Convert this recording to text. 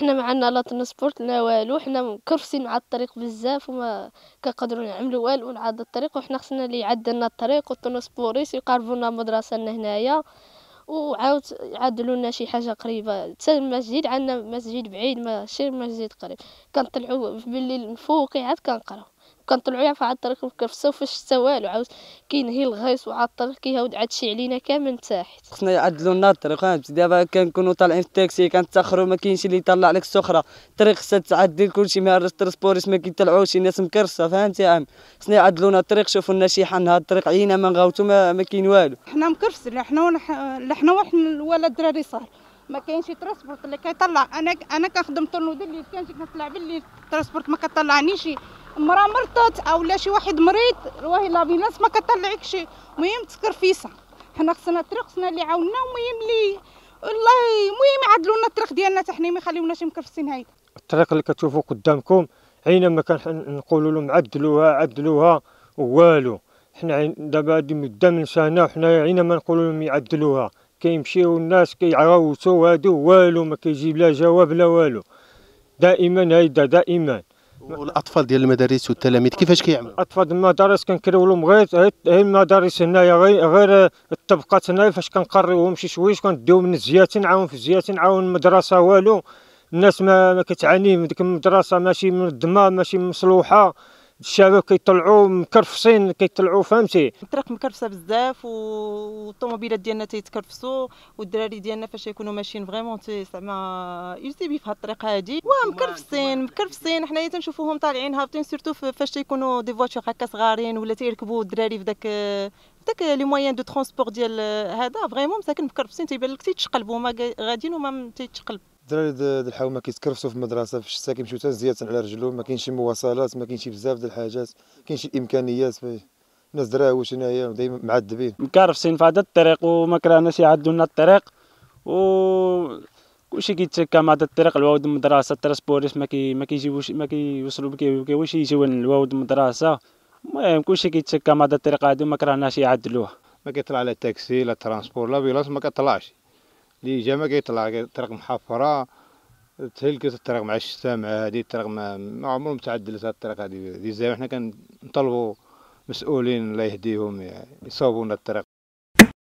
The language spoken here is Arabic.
حنا ما عندنا لا ترونسبورت لا والو حنا مكرفسين على الطريق بزاف وما كنقدروا نعملوا والو نعاد الطريق وحنا خصنا اللي يعدل لنا الطريق والترونسبوريس يقربوا لنا المدرسه لنا هنايا وعاود يعدلوا لنا شي حاجه قريبه حتى المسجد عندنا مسجد بعيد ماشي مسجد قريب كنطلعوا بالليل من فوق عاد كنقراو كان طلعوا يعرفوا على الطريق الكرفسه وفاش سوالو عاود كاين هي الغيص وعاد الطريق كيهاود عاد شي علينا كامل من تحت خصنا يعدلوا لنا الطريق دابا كنكونوا طالعين في التاكسي كنتاخروا ما كاينش اللي يطلع لك السخره الطريق خصها تعدل كلشي مع الترسبوريس ما كيطلعوش الناس مكرسه فهمتي عام خصنا يعدلوا لنا الطريق شوفوا لنا شي حل هاد الطريق عينا ما نغاوتو ما, كاين والو حنا مكرفسين حنا ونحنا حنا ولا الدراري صار ما كاينش ترانسبورت اللي كيطلع انا انا كنخدم طول الليل كنجي كنطلع بالليل الترانسبورت ما كطلعنيش مرا مرضت اولا شي واحد مريض راهي لا بيناس ما كطلعكش المهم فيسا حنا خصنا الطريق خصنا اللي عاوننا المهم اللي والله المهم يعدلوا لنا الطريق ديالنا حتى حنا ما يخليوناش مكرفسين هاي الطريق اللي كتشوفوا قدامكم ما كنقولوا لهم عدلوها عدلوها والو حنا دابا هادي مده من سنه وحنا ما نقولوا لهم يعدلوها كيمشيو الناس كيعاوتوا هادو والو ما كيجيب لا جواب لا والو دائما هيدا دائما والاطفال ديال المدارس والتلاميذ كيفاش كيعملوا اطفال المدارس كنكريو لهم غير غير المدارس هنايا غير الطبقات هنايا فاش كنقريوهم شي شويش كنديهم من الزيات نعاون في الزيات نعاون المدرسه والو الناس ما كتعاني من ديك المدرسه ماشي منظمه ماشي مصلوحه الشباب كيطلعوا مكرفصين كيطلعوا فهمتي الطريق مكرفصه بزاف والطوموبيلات ديالنا تيتكرفصوا والدراري ديالنا فاش يكونوا ماشيين فريمون زعما يزيبي في هاد الطريق هادي واه مكرفصين مكرفصين حنايا تنشوفوهم طالعين هابطين سورتو فاش تيكونوا دي فواتور هكا صغارين ولا تيركبوا الدراري في داك داك لي مويان دو ترونسبور ديال هذا فريمون مساكن مكرفصين تيبان لك تيتشقلبوا هما غاديين وما تيتشقلب الدراري د الحومه كيتكرفسوا في المدرسه في الشتا كيمشيو حتى زياده على رجلو ما كاينش مواصلات ما كاينش بزاف د الحاجات كاينش الامكانيات الناس دراوش هنايا دايما معذبين مكارفسين في هذا الطريق وما كرهناش يعدوا لنا الطريق و كلشي كيتشكى مع هذا الطريق الواد المدرسه الترسبوريس ما كي ما كيجيبوش ما كيوصلوا ما كيبغيوش يجيو الواد المدرسه المهم كلشي كيتشكى مع هذا الطريق هذا ما كرهناش يعدلوه ما كيطلع لا تاكسي لا ترانسبور لا بيلاص ما كطلعش لي جا ما كيطلع طريق محفره تهلك الطريق مع الشتا مع هادي الطريق ما, عمرهم تعدلت متعدلت هاد الطريق هادي ديال حنا كنطلبوا مسؤولين الله يهديهم لنا الطريق